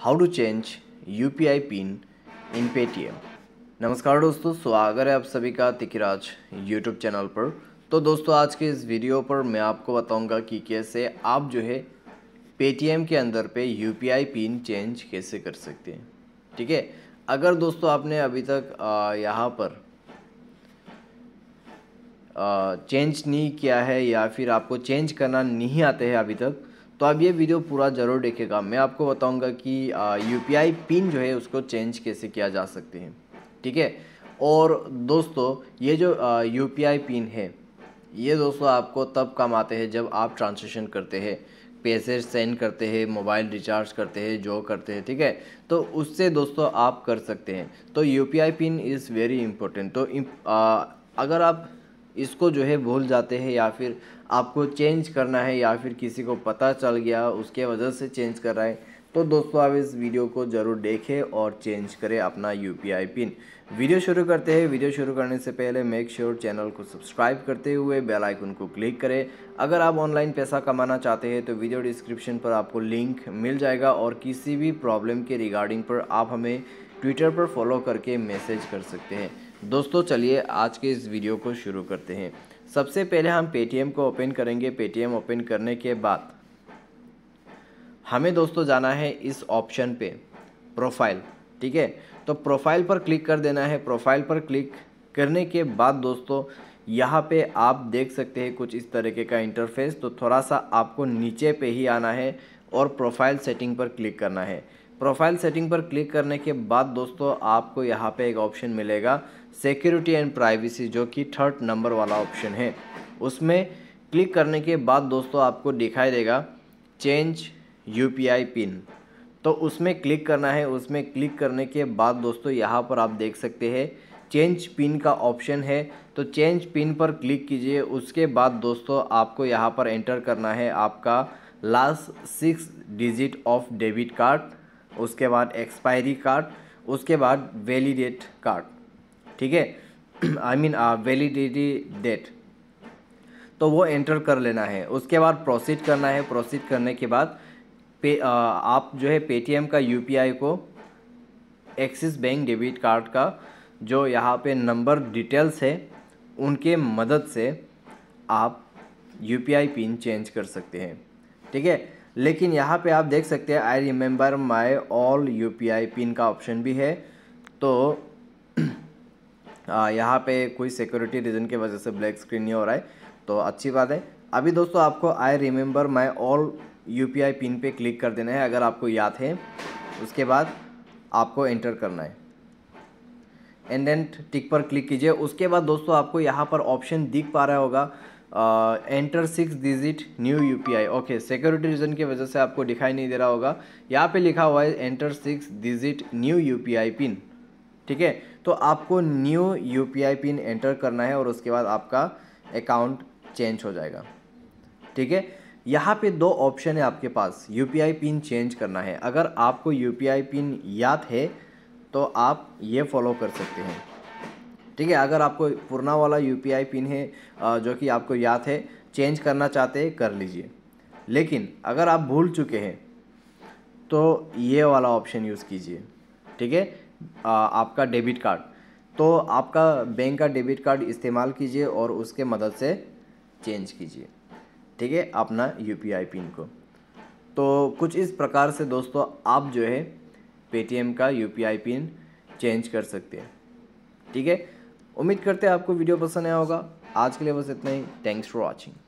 how to change U P I PIN in Paytm नमस्कार दोस्तों स्वागत है आप सभी का तिकराज यूट्यूब चैनल पर तो दोस्तों आज के इस वीडियो पर मैं आपको बताऊंगा कि कैसे आप जो है पेटीएम के अंदर पे U P I PIN change कैसे कर सकते हैं ठीक है अगर दोस्तों आपने अभी तक यहाँ पर चेंज नहीं किया है या फिर आपको चेंज करना नहीं आते हैं अभी तक तो आप ये वीडियो पूरा ज़रूर देखेगा मैं आपको बताऊंगा कि यू पिन जो है उसको चेंज कैसे किया जा सकते है ठीक है और दोस्तों ये जो यू पिन है ये दोस्तों आपको तब काम आते हैं जब आप ट्रांजेक्शन करते हैं पैसे सेंड करते हैं मोबाइल रिचार्ज करते हैं जो करते हैं ठीक है तो उससे दोस्तों आप कर सकते हैं तो U PIN is very important तो आ, अगर आप इसको जो है भूल जाते हैं या फिर आपको चेंज करना है या फिर किसी को पता चल गया उसके वजह से चेंज कर रहा है तो दोस्तों आप इस वीडियो को ज़रूर देखें और चेंज करें अपना यू पिन वीडियो शुरू करते हैं वीडियो शुरू करने से पहले मेक श्योर sure चैनल को सब्सक्राइब करते हुए बेल आइकन को क्लिक करें अगर आप ऑनलाइन पैसा कमाना चाहते हैं तो वीडियो डिस्क्रिप्शन पर आपको लिंक मिल जाएगा और किसी भी प्रॉब्लम के रिगार्डिंग पर आप हमें ट्विटर पर फॉलो करके मैसेज कर सकते हैं दोस्तों चलिए आज के इस वीडियो को शुरू करते हैं सबसे पहले हम पेटीएम को ओपन करेंगे पेटीएम ओपन करने के बाद हमें दोस्तों जाना है इस ऑप्शन पे प्रोफाइल ठीक है तो प्रोफाइल पर क्लिक कर देना है प्रोफाइल पर क्लिक करने के बाद दोस्तों यहाँ पे आप देख सकते हैं कुछ इस तरीके का इंटरफेस तो थोड़ा सा आपको नीचे पे ही आना है और प्रोफाइल सेटिंग पर क्लिक करना है प्रोफाइल सेटिंग पर क्लिक करने के बाद दोस्तों आपको यहाँ पे एक ऑप्शन मिलेगा सिक्योरिटी एंड प्राइवेसी जो कि थर्ड नंबर वाला ऑप्शन है उसमें क्लिक करने के बाद दोस्तों आपको दिखाई देगा चेंज यू पिन तो उसमें क्लिक करना है उसमें क्लिक करने के बाद दोस्तों यहाँ पर आप देख सकते हैं चेंज पिन का ऑप्शन है तो चेंज पिन पर क्लिक कीजिए उसके बाद दोस्तों आपको यहाँ पर एंटर करना है आपका last six digit of debit card उसके बाद एक्सपायरी कार्ड उसके बाद वैलिडेट कार्ड ठीक है आई मीन वैलिडिटी डेट तो वो एंटर कर लेना है उसके बाद प्रोसीड करना है प्रोसीड करने के बाद पे आ, आप जो है पेटीएम का यूपीआई को एक्सिस बैंक डेबिट कार्ड का जो यहाँ पे नंबर डिटेल्स है उनके मदद से आप यूपीआई पिन चेंज कर सकते हैं ठीक है लेकिन यहाँ पे आप देख सकते हैं I remember my all U P I PIN का ऑप्शन भी है तो आ, यहाँ पे कोई सिक्योरिटी रीज़न की वजह से ब्लैक स्क्रीन नहीं हो रहा है तो अच्छी बात है अभी दोस्तों आपको I remember my all U P I PIN पे क्लिक कर देना है अगर आपको याद है उसके बाद आपको एंटर करना है एंड एंड टिक पर क्लिक कीजिए उसके बाद दोस्तों आपको यहाँ पर ऑप्शन दिख पा रहा होगा enter six digit new UPI okay security reason की वजह से आपको दिखाई नहीं दे रहा होगा यहाँ पे लिखा हुआ है enter six digit new UPI PIN ठीक है तो आपको न्यू यूपीआई पिन एंटर करना है और उसके बाद आपका अकाउंट चेंज हो जाएगा ठीक है यहाँ पे दो ऑप्शन है आपके पास यू पिन चेंज करना है अगर आपको यू पिन याद है तो आप ये फॉलो कर सकते हैं ठीक है अगर आपको पुराना वाला यू पिन है जो कि आपको याद है चेंज करना चाहते हैं कर लीजिए लेकिन अगर आप भूल चुके हैं तो ये वाला ऑप्शन यूज़ कीजिए ठीक है आपका डेबिट कार्ड तो आपका बैंक का डेबिट कार्ड इस्तेमाल कीजिए और उसके मदद से चेंज कीजिए ठीक है अपना यू पिन को तो कुछ इस प्रकार से दोस्तों आप जो है पेटीएम का यू पिन चेंज कर सकते हैं ठीक है उम्मीद करते हैं आपको वीडियो पसंद आया होगा आज के लिए बस इतना ही थैंक्स फॉर वॉचिंग